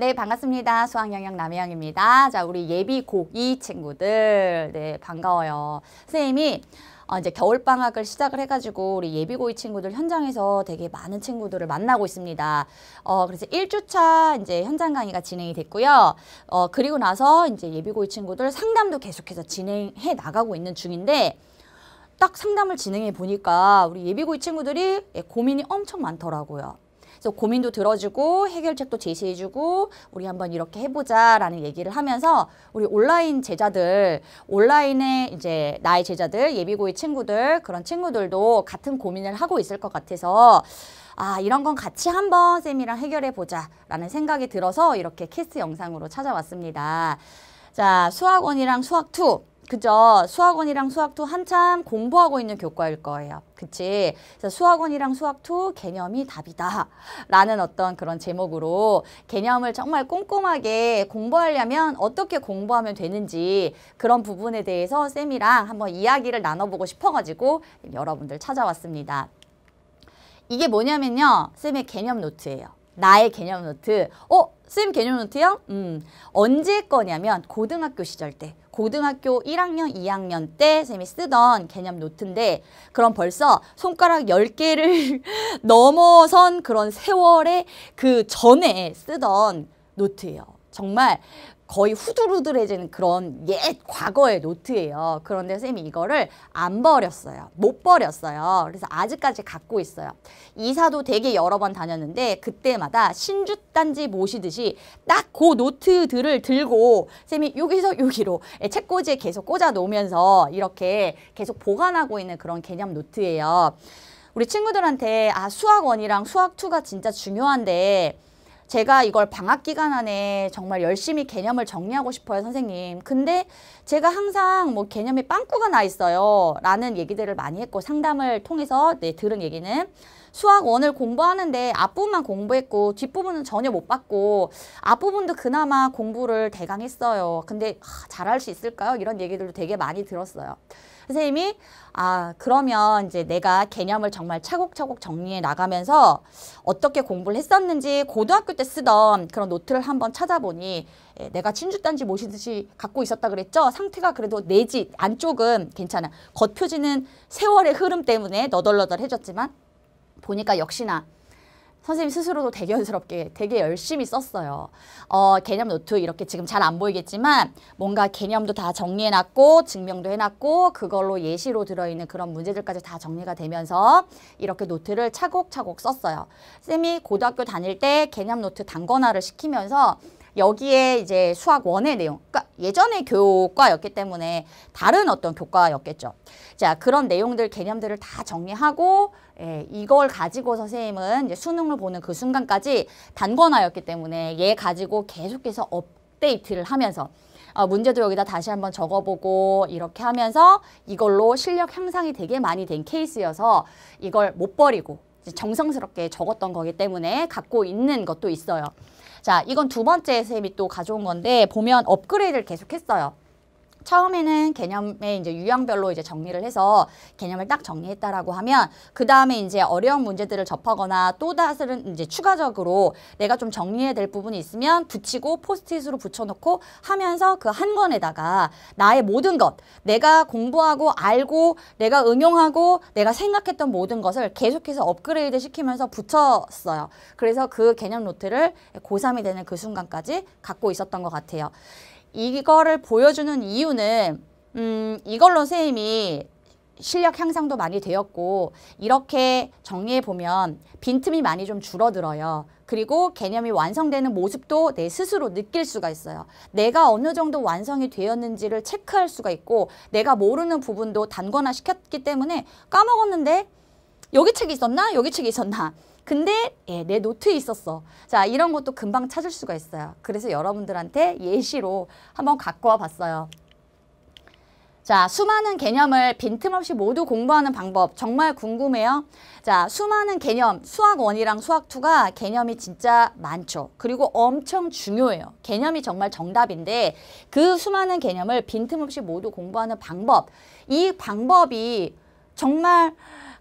네, 반갑습니다. 수학영역 남혜영입니다. 자, 우리 예비 고기 친구들. 네, 반가워요. 선생님이 어, 이제 겨울방학을 시작을 해가지고 우리 예비고이 친구들 현장에서 되게 많은 친구들을 만나고 있습니다. 어, 그래서 일주차 이제 현장 강의가 진행이 됐고요. 어, 그리고 나서 이제 예비고이 친구들 상담도 계속해서 진행해 나가고 있는 중인데 딱 상담을 진행해 보니까 우리 예비고이 친구들이 예, 고민이 엄청 많더라고요. 그래서 고민도 들어주고 해결책도 제시해주고 우리 한번 이렇게 해보자라는 얘기를 하면서 우리 온라인 제자들 온라인에 이제 나의 제자들 예비고의 친구들 그런 친구들도 같은 고민을 하고 있을 것 같아서 아 이런 건 같이 한번 쌤이랑 해결해 보자라는 생각이 들어서 이렇게 키스 영상으로 찾아왔습니다. 자 수학원이랑 수학2 그죠? 수학원이랑 수학2 한참 공부하고 있는 교과일 거예요. 그치? 그래서 수학원이랑 수학2 개념이 답이다. 라는 어떤 그런 제목으로 개념을 정말 꼼꼼하게 공부하려면 어떻게 공부하면 되는지 그런 부분에 대해서 쌤이랑 한번 이야기를 나눠보고 싶어가지고 여러분들 찾아왔습니다. 이게 뭐냐면요. 쌤의 개념 노트예요. 나의 개념 노트. 어? 쌤 개념 노트요? 음, 언제 거냐면 고등학교 시절 때 고등학교 1학년, 2학년 때 쌤이 쓰던 개념 노트인데 그럼 벌써 손가락 10개를 넘어선 그런 세월의 그 전에 쓰던 노트예요. 정말 거의 후들후들해지는 그런 옛 과거의 노트예요. 그런데 선생님이 이거를 안 버렸어요. 못 버렸어요. 그래서 아직까지 갖고 있어요. 이사도 되게 여러 번 다녔는데 그때마다 신주단지 모시듯이 딱 그 노트들을 들고 선생님이 여기서 여기로 예, 책꽂이에 계속 꽂아 놓으면서 이렇게 계속 보관하고 있는 그런 개념 노트예요. 우리 친구들한테 아 수학 1이랑 수학 2가 진짜 중요한데 제가 이걸 방학 기간 안에 정말 열심히 개념을 정리하고 싶어요, 선생님. 근데 제가 항상 뭐 개념이 빵꾸가 나 있어요. 라는 얘기들을 많이 했고 상담을 통해서 네, 들은 얘기는 수학 원을 공부하는데 앞부분만 공부했고 뒷부분은 전혀 못 봤고 앞부분도 그나마 공부를 대강 했어요. 근데 아, 잘할 수 있을까요? 이런 얘기들도 되게 많이 들었어요. 선생님이 아 그러면 이제 내가 개념을 정말 차곡차곡 정리해 나가면서 어떻게 공부를 했었는지 고등학교 때 쓰던 그런 노트를 한번 찾아보니 예, 내가 친주단지 모시듯이 갖고 있었다 그랬죠. 상태가 그래도 내지 안쪽은 괜찮아. 겉표지는 세월의 흐름 때문에 너덜너덜해졌지만 보니까 역시나 선생님 스스로도 되게 연스럽게 되게 열심히 썼어요. 어, 개념 노트 이렇게 지금 잘 안 보이겠지만 뭔가 개념도 다 정리해놨고 증명도 해놨고 그걸로 예시로 들어있는 그런 문제들까지 다 정리가 되면서 이렇게 노트를 차곡차곡 썼어요. 쌤이 고등학교 다닐 때 개념 노트 단권화를 시키면서 여기에 이제 수학 원의 내용, 그러니까 예전의 교과였기 때문에 다른 어떤 교과였겠죠. 자, 그런 내용들, 개념들을 다 정리하고 예, 이걸 가지고 선생님은 이제 수능을 보는 그 순간까지 단권화였기 때문에 얘 가지고 계속해서 업데이트를 하면서 어, 문제도 여기다 다시 한번 적어보고 이렇게 하면서 이걸로 실력 향상이 되게 많이 된 케이스여서 이걸 못 버리고 정성스럽게 적었던 거기 때문에 갖고 있는 것도 있어요. 자, 이건 두 번째 쌤이 또 가져온 건데 보면 업그레이드를 계속했어요. 처음에는 개념의 이제 유형별로 이제 정리를 해서 개념을 딱 정리했다라고 하면 그 다음에 이제 어려운 문제들을 접하거나 또 다른 이제 추가적으로 내가 좀 정리해야 될 부분이 있으면 붙이고 포스트잇으로 붙여놓고 하면서 그 한 권에다가 나의 모든 것 내가 공부하고 알고 내가 응용하고 내가 생각했던 모든 것을 계속해서 업그레이드 시키면서 붙였어요. 그래서 그 개념 노트를 고3이 되는 그 순간까지 갖고 있었던 것 같아요. 이거를 보여주는 이유는 음, 이걸로 선생님이 실력 향상도 많이 되었고 이렇게 정리해보면 빈틈이 많이 좀 줄어들어요. 그리고 개념이 완성되는 모습도 내 스스로 느낄 수가 있어요. 내가 어느 정도 완성이 되었는지를 체크할 수가 있고 내가 모르는 부분도 단권화 시켰기 때문에 까먹었는데 여기 책이 있었나? 여기 책이 있었나? 근데 예, 내 노트에 있었어. 자 이런 것도 금방 찾을 수가 있어요. 그래서 여러분들한테 예시로 한번 갖고 와 봤어요. 자, 수많은 개념을 빈틈없이 모두 공부하는 방법 정말 궁금해요. 자, 수많은 개념, 수학 1이랑 수학 2가 개념이 진짜 많죠. 그리고 엄청 중요해요. 개념이 정말 정답인데 그 수많은 개념을 빈틈없이 모두 공부하는 방법. 이 방법이 정말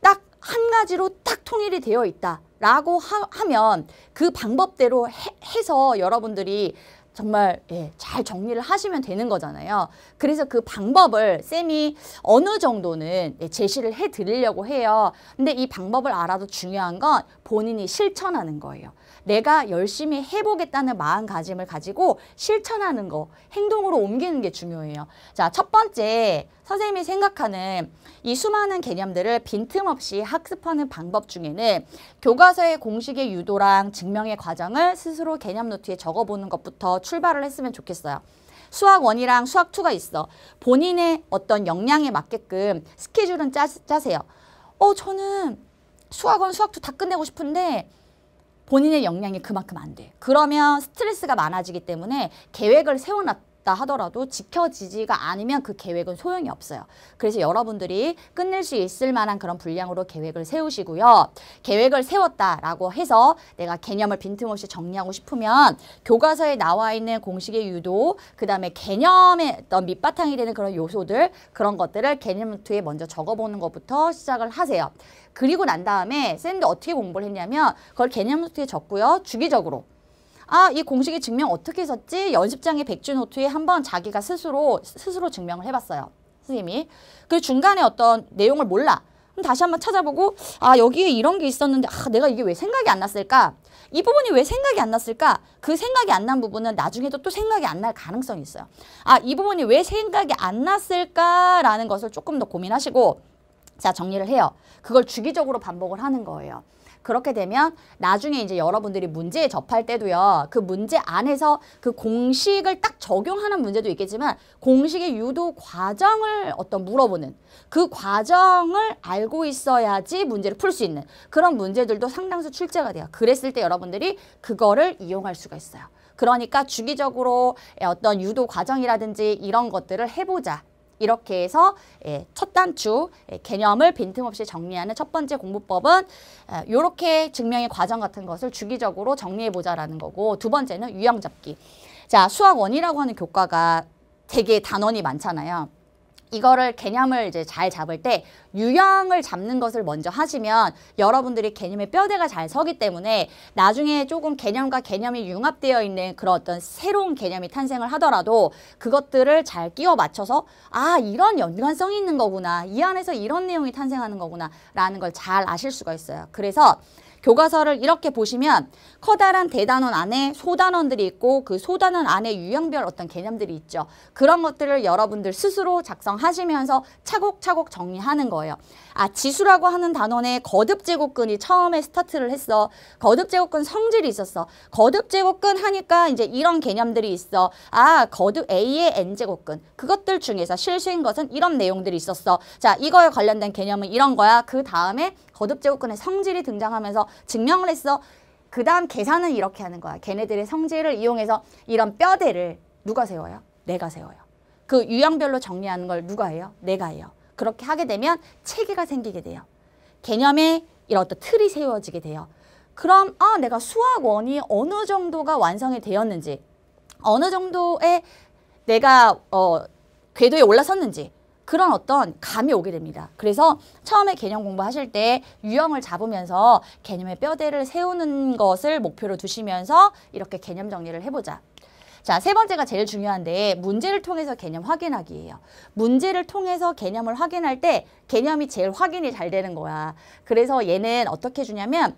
딱 한 가지로 딱 통일이 되어 있다. 라고 하, 면그 방법대로 해, 서 여러분들이 정말 예, 잘 정리를 하시면 되는 거잖아요. 그래서 그 방법을 쌤이 어느 정도는 예, 제시를 해드리려고 해요. 근데 이 방법을 알아도 중요한 건 본인이 실천하는 거예요. 내가 열심히 해보겠다는 마음가짐을 가지고 실천하는 거, 행동으로 옮기는 게 중요해요. 자, 첫 번째 선생님이 생각하는 이 수많은 개념들을 빈틈없이 학습하는 방법 중에는 교과서의 공식의 유도랑 증명의 과정을 스스로 개념 노트에 적어보는 것부터 출발을 했으면 좋겠어요. 수학 1이랑 수학 2가 있어. 본인의 어떤 역량에 맞게끔 스케줄은 짜, 짜세요. 어, 저는 수학원 수학 투다 끝내고 싶은데 본인의 역량이 그만큼 안 돼. 그러면 스트레스가 많아지기 때문에 계획을 세워놨 있다 하더라도 지켜지지가 않으면 그 계획은 소용이 없어요. 그래서 여러분들이 끝낼 수 있을 만한 그런 분량으로 계획을 세우시고요. 계획을 세웠다라고 해서 내가 개념을 빈틈없이 정리하고 싶으면 교과서에 나와 있는 공식의 유도, 그 다음에 개념의 어떤 밑바탕이 되는 그런 요소들, 그런 것들을 개념 노트에 먼저 적어보는 것부터 시작을 하세요. 그리고 난 다음에 샌드 어떻게 공부를 했냐면 그걸 개념 노트에 적고요. 주기적으로 아, 이 공식의 증명 어떻게 썼지? 연습장의 백주 노트에 한번 자기가 스스로 스스로 증명을 해 봤어요. 선생님이. 그 중간에 어떤 내용을 몰라. 그럼 다시 한번 찾아보고 아, 여기에 이런 게 있었는데 아, 내가 이게 왜 생각이 안 났을까? 이 부분이 왜 생각이 안 났을까? 그 생각이 안 난 부분은 나중에도 또 생각이 안 날 가능성이 있어요. 아, 이 부분이 왜 생각이 안 났을까라는 것을 조금 더 고민하시고 자, 정리를 해요. 그걸 주기적으로 반복을 하는 거예요. 그렇게 되면 나중에 이제 여러분들이 문제에 접할 때도요. 그 문제 안에서 그 공식을 딱 적용하는 문제도 있겠지만 공식의 유도 과정을 어떤 물어보는 그 과정을 알고 있어야지 문제를 풀 수 있는 그런 문제들도 상당수 출제가 돼요. 그랬을 때 여러분들이 그거를 이용할 수가 있어요. 그러니까 주기적으로 어떤 유도 과정이라든지 이런 것들을 해보자. 이렇게 해서 예, 첫 단추 예, 개념을 빈틈없이 정리하는 첫 번째 공부법은 이렇게 예, 증명의 과정 같은 것을 주기적으로 정리해보자라는 거고 두 번째는 유형 잡기. 자 수학 원이라고 하는 교과가 되게 단원이 많잖아요. 이거를 개념을 이제 잘 잡을 때 유형을 잡는 것을 먼저 하시면 여러분들이 개념의 뼈대가 잘 서기 때문에 나중에 조금 개념과 개념이 융합되어 있는 그런 어떤 새로운 개념이 탄생을 하더라도 그것들을 잘 끼워 맞춰서 아 이런 연관성이 있는 거구나 이 안에서 이런 내용이 탄생하는 거구나 라는 걸 잘 아실 수가 있어요. 그래서 교과서를 이렇게 보시면 커다란 대단원 안에 소단원들이 있고 그 소단원 안에 유형별 어떤 개념들이 있죠. 그런 것들을 여러분들 스스로 작성하시면서 차곡차곡 정리하는 거예요. 아 지수라고 하는 단원의 거듭 제곱근이 처음에 스타트를 했어. 거듭 제곱근 성질이 있었어. 거듭 제곱근 하니까 이제 이런 개념들이 있어. 아 거듭 A의 N제곱근 그것들 중에서 실수인 것은 이런 내용들이 있었어. 자 이거에 관련된 개념은 이런 거야. 그 다음에 거듭 제곱근의 성질이 등장하면서 증명을 했어. 그 다음 계산은 이렇게 하는 거야. 걔네들의 성질을 이용해서 이런 뼈대를 누가 세워요? 내가 세워요. 그 유형별로 정리하는 걸 누가 해요? 내가 해요. 그렇게 하게 되면 체계가 생기게 돼요. 개념에 이런 어떤 틀이 세워지게 돼요. 그럼 아 내가 수학원이 어느 정도가 완성이 되었는지 어느 정도의 내가 어 궤도에 올라섰는지 그런 어떤 감이 오게 됩니다. 그래서 처음에 개념 공부하실 때 유형을 잡으면서 개념의 뼈대를 세우는 것을 목표로 두시면서 이렇게 개념 정리를 해보자. 자, 세 번째가 제일 중요한데 문제를 통해서 개념 확인하기예요. 문제를 통해서 개념을 확인할 때 개념이 제일 확인이 잘 되는 거야. 그래서 얘는 어떻게 주냐면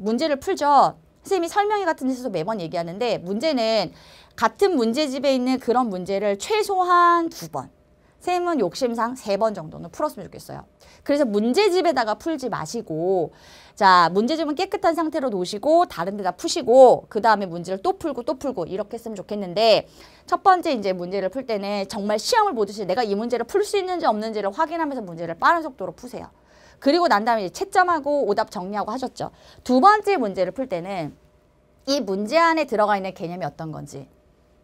문제를 풀죠. 선생님이 설명회 같은 데서도 매번 얘기하는데 문제는 같은 문제집에 있는 그런 문제를 최소한 두 번, 쌤은 욕심상 세 번 정도는 풀었으면 좋겠어요. 그래서 문제집에다가 풀지 마시고 자 문제집은 깨끗한 상태로 놓으시고 다른 데다 푸시고 그 다음에 문제를 또 풀고 또 풀고 이렇게 했으면 좋겠는데 첫 번째 이제 문제를 풀 때는 정말 시험을 보듯이 내가 이 문제를 풀 수 있는지 없는지를 확인하면서 문제를 빠른 속도로 푸세요. 그리고 난 다음에 채점하고 오답 정리하고 하셨죠. 두 번째 문제를 풀 때는 이 문제 안에 들어가 있는 개념이 어떤 건지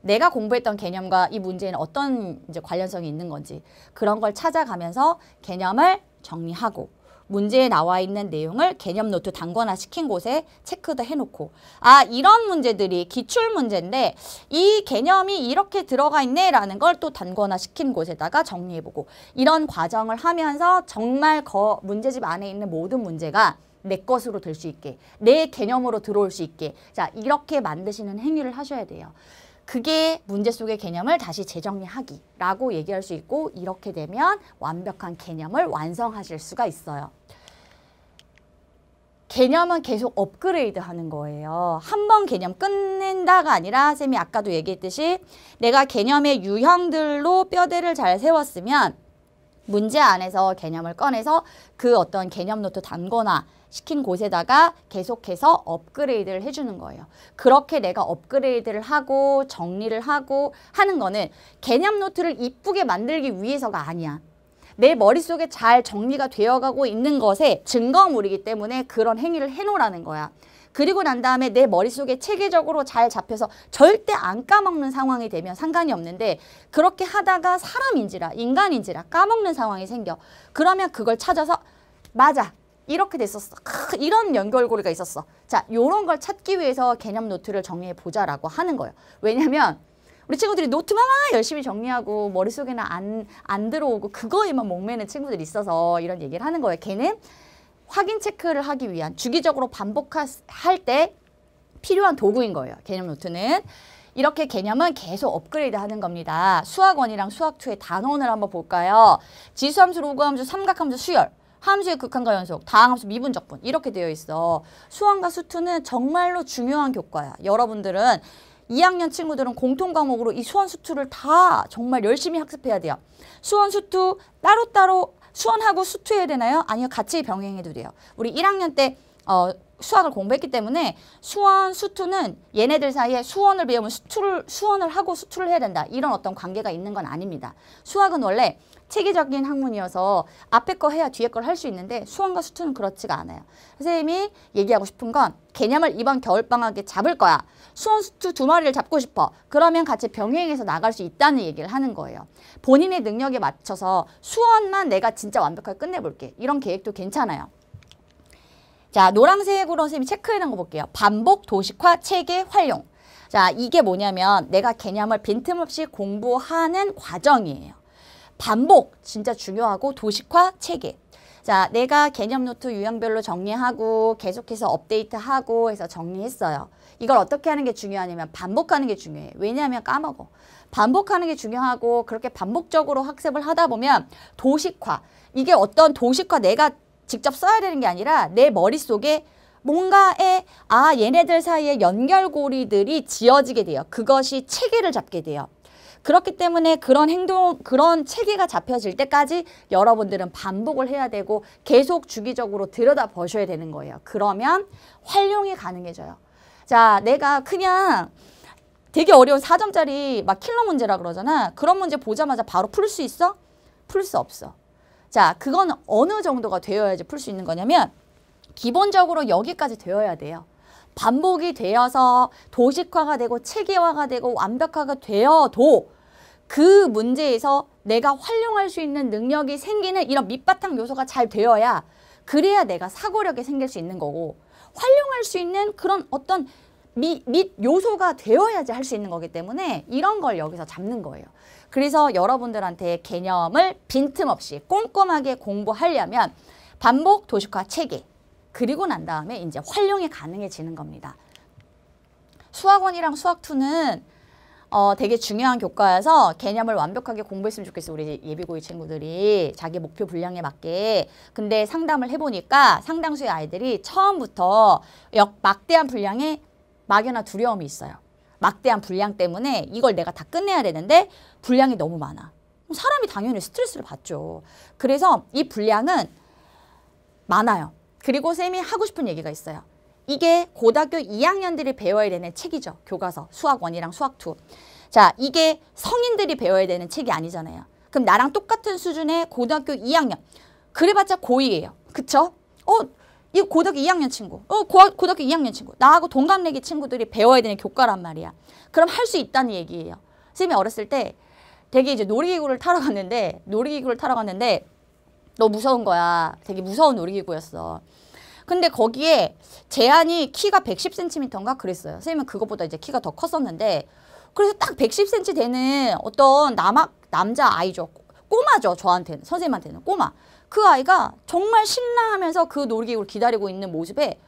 내가 공부했던 개념과 이문제는 어떤 이제 관련성이 있는 건지 그런 걸 찾아가면서 개념을 정리하고 문제에 나와 있는 내용을 개념 노트 단권화 시킨 곳에 체크도 해놓고 아 이런 문제들이 기출 문제인데 이 개념이 이렇게 들어가 있네라는 걸 또 단권화 시킨 곳에다가 정리해보고 이런 과정을 하면서 정말 거 문제집 안에 있는 모든 문제가 내 것으로 될 수 있게 내 개념으로 들어올 수 있게 자 이렇게 만드시는 행위를 하셔야 돼요. 그게 문제 속의 개념을 다시 재정리하기라고 얘기할 수 있고 이렇게 되면 완벽한 개념을 완성하실 수가 있어요. 개념은 계속 업그레이드 하는 거예요. 한 번 개념 끝낸다가 아니라 쌤이 아까도 얘기했듯이 내가 개념의 유형들로 뼈대를 잘 세웠으면 문제 안에서 개념을 꺼내서 그 어떤 개념 노트 담거나 시킨 곳에다가 계속해서 업그레이드를 해주는 거예요. 그렇게 내가 업그레이드를 하고 정리를 하고 하는 거는 개념 노트를 이쁘게 만들기 위해서가 아니야. 내 머릿속에 잘 정리가 되어가고 있는 것에 증거물이기 때문에 그런 행위를 해놓으라는 거야. 그리고 난 다음에 내 머릿속에 체계적으로 잘 잡혀서 절대 안 까먹는 상황이 되면 상관이 없는데 그렇게 하다가 사람인지라 인간인지라 까먹는 상황이 생겨. 그러면 그걸 찾아서 맞아. 이렇게 됐었어. 크, 이런 연결고리가 있었어. 자, 요런 걸 찾기 위해서 개념 노트를 정리해 보자라고 하는 거예요. 왜냐면 우리 친구들이 노트만 열심히 정리하고 머릿속에는 안, 안 들어오고 그거에만 목매는 친구들이 있어서 이런 얘기를 하는 거예요. 걔는 확인 체크를 하기 위한 주기적으로 반복할 때 필요한 도구인 거예요. 개념 노트는. 이렇게 개념은 계속 업그레이드 하는 겁니다. 수학원이랑 수학2의 단원을 한번 볼까요? 지수함수, 로그함수, 삼각함수, 수열. 함수의 극한과 연속, 다항함수, 미분적분 이렇게 되어 있어. 수원과 수투는 정말로 중요한 교과야. 여러분들은 2학년 친구들은 공통 과목으로 이 수원 수투를 다 정말 열심히 학습해야 돼요. 수원 수투 따로따로 수원하고 수투해야 되나요? 아니요. 같이 병행해도 돼요. 우리 1학년 때 어, 수학을 공부했기 때문에 수원, 수투는 얘네들 사이에 수원을 배우면 수투를, 수원을 하고 수투를 해야 된다. 이런 어떤 관계가 있는 건 아닙니다. 수학은 원래 체계적인 학문이어서 앞에 거 해야 뒤에 걸 할 수 있는데 수원과 수투는 그렇지가 않아요. 선생님이 얘기하고 싶은 건 개념을 이번 겨울방학에 잡을 거야. 수원, 수투 두 마리를 잡고 싶어. 그러면 같이 병행해서 나갈 수 있다는 얘기를 하는 거예요. 본인의 능력에 맞춰서 수원만 내가 진짜 완벽하게 끝내볼게. 이런 계획도 괜찮아요. 자, 노란색으로 선생님이 체크해놓은 거 볼게요. 반복, 도식화, 체계, 활용. 자, 이게 뭐냐면 내가 개념을 빈틈없이 공부하는 과정이에요. 반복, 진짜 중요하고 도식화, 체계. 자, 내가 개념 노트 유형별로 정리하고 계속해서 업데이트하고 해서 정리했어요. 이걸 어떻게 하는 게 중요하냐면 반복하는 게 중요해. 요 왜냐하면 까먹어. 반복하는 게 중요하고 그렇게 반복적으로 학습을 하다 보면 도식화, 이게 어떤 도식화 내가 직접 써야 되는 게 아니라 내 머릿속에 뭔가의 아 얘네들 사이에 연결고리들이 지어지게 돼요. 그것이 체계를 잡게 돼요. 그렇기 때문에 그런 행동, 그런 체계가 잡혀질 때까지 여러분들은 반복을 해야 되고 계속 주기적으로 들여다보셔야 되는 거예요. 그러면 활용이 가능해져요. 자, 내가 그냥 되게 어려운 사점짜리막 킬러 문제라 그러잖아. 그런 문제 보자마자 바로 풀 수 있어? 풀 수 없어. 자, 그건 어느 정도가 되어야지 풀 수 있는 거냐면 기본적으로 여기까지 되어야 돼요. 반복이 되어서 도식화가 되고 체계화가 되고 완벽화가 되어도 그 문제에서 내가 활용할 수 있는 능력이 생기는 이런 밑바탕 요소가 잘 되어야 그래야 내가 사고력이 생길 수 있는 거고 활용할 수 있는 그런 어떤 미, 밑 요소가 되어야지 할 수 있는 거기 때문에 이런 걸 여기서 잡는 거예요. 그래서 여러분들한테 개념을 빈틈없이 꼼꼼하게 공부하려면 반복 도식화 체계 그리고 난 다음에 이제 활용이 가능해지는 겁니다. 수학원이랑 수학2는 어, 되게 중요한 교과여서 개념을 완벽하게 공부했으면 좋겠어 우리 예비고이 친구들이 자기 목표 분량에 맞게 근데 상담을 해보니까 상당수의 아이들이 처음부터 역 막대한 분량의 막연한 두려움이 있어요. 막대한 분량 때문에 이걸 내가 다 끝내야 되는데 분량이 너무 많아. 사람이 당연히 스트레스를 받죠. 그래서 이 분량은 많아요. 그리고 쌤이 하고 싶은 얘기가 있어요. 이게 고등학교 2학년들이 배워야 되는 책이죠. 교과서, 수학 1이랑 수학 2. 자, 이게 성인들이 배워야 되는 책이 아니잖아요. 그럼 나랑 똑같은 수준의 고등학교 2학년. 그래봤자 고2예요. 그쵸? 어, 이 고등학교 2학년 친구, 어, 고, 등학교 2학년 친구, 나하고 동갑내기 친구들이 배워야 되는 교과란 말이야. 그럼 할 수 있다는 얘기예요. 선생님이 어렸을 때 되게 이제 놀이기구를 타러 갔는데, 놀이기구를 타러 갔는데, 너 무서운 거야. 되게 무서운 놀이기구였어. 근데 거기에 제한이 키가 110cm인가 그랬어요. 선생님은 그것보다 이제 키가 더 컸었는데, 그래서 딱 110cm 되는 어떤 남학, 남자 아이죠. 꼬마죠. 저한테는. 선생님한테는 꼬마. 그 아이가 정말 신나하면서 그 놀이기구를 기다리고 있는 모습에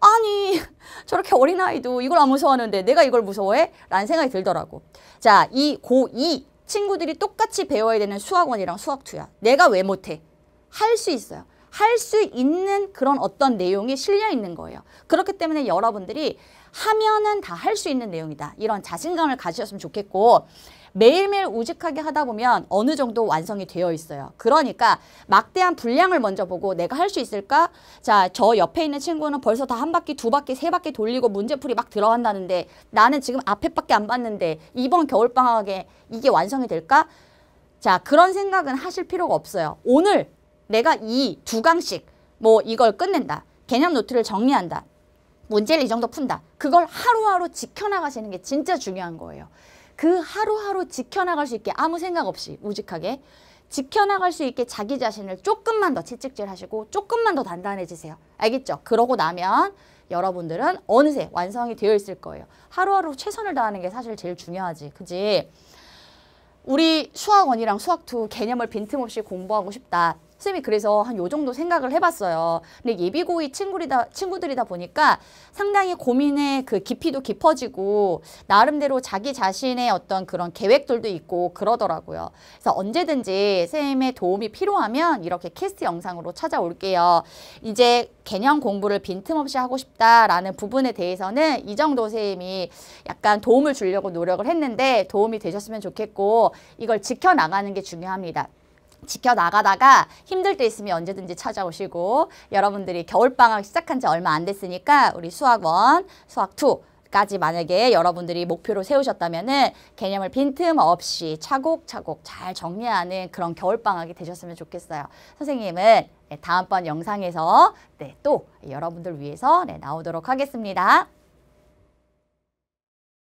아니 저렇게 어린아이도 이걸 안 무서워하는데 내가 이걸 무서워해? 라는 생각이 들더라고. 자, 이 고2 친구들이 똑같이 배워야 되는 수학원이랑 수학투야. 내가 왜 못해? 할 수 있어요. 할 수 있는 그런 어떤 내용이 실려 있는 거예요. 그렇기 때문에 여러분들이 하면은 다 할 수 있는 내용이다. 이런 자신감을 가지셨으면 좋겠고 매일매일 우직하게 하다 보면 어느 정도 완성이 되어 있어요. 그러니까 막대한 분량을 먼저 보고 내가 할 수 있을까? 자, 저 옆에 있는 친구는 벌써 다 한 바퀴, 두 바퀴, 세 바퀴 돌리고 문제풀이 막 들어간다는데 나는 지금 앞에 밖에 안 봤는데 이번 겨울방학에 이게 완성이 될까? 자, 그런 생각은 하실 필요가 없어요. 오늘 내가 이 두 강씩 뭐 이걸 끝낸다. 개념 노트를 정리한다. 문제를 이 정도 푼다. 그걸 하루하루 지켜나가시는 게 진짜 중요한 거예요. 그 하루하루 지켜나갈 수 있게 아무 생각 없이 우직하게 지켜나갈 수 있게 자기 자신을 조금만 더 채찍질 하시고 조금만 더 단단해지세요. 알겠죠? 그러고 나면 여러분들은 어느새 완성이 되어 있을 거예요. 하루하루 최선을 다하는 게 사실 제일 중요하지. 그지? 우리 수학 원이랑 수학 2 개념을 빈틈없이 공부하고 싶다. 선생님이 그래서 한 요 정도 생각을 해봤어요. 근데 예비고의 친구들이다, 친구들이다 보니까 상당히 고민의 그 깊이도 깊어지고 나름대로 자기 자신의 어떤 그런 계획들도 있고 그러더라고요. 그래서 언제든지 선생님의 도움이 필요하면 이렇게 캐스트 영상으로 찾아올게요. 이제 개념 공부를 빈틈없이 하고 싶다라는 부분에 대해서는 이정도 선생님이 약간 도움을 주려고 노력을 했는데 도움이 되셨으면 좋겠고 이걸 지켜나가는 게 중요합니다. 지켜나가다가 힘들 때 있으면 언제든지 찾아오시고 여러분들이 겨울방학 시작한 지 얼마 안 됐으니까 우리 수학원, 수학2 까지 만약에 여러분들이 목표로 세우셨다면 개념을 빈틈없이 차곡차곡 잘 정리하는 그런 겨울방학이 되셨으면 좋겠어요. 선생님은 네, 다음번 영상에서 네, 또 여러분들 위해서 네, 나오도록 하겠습니다.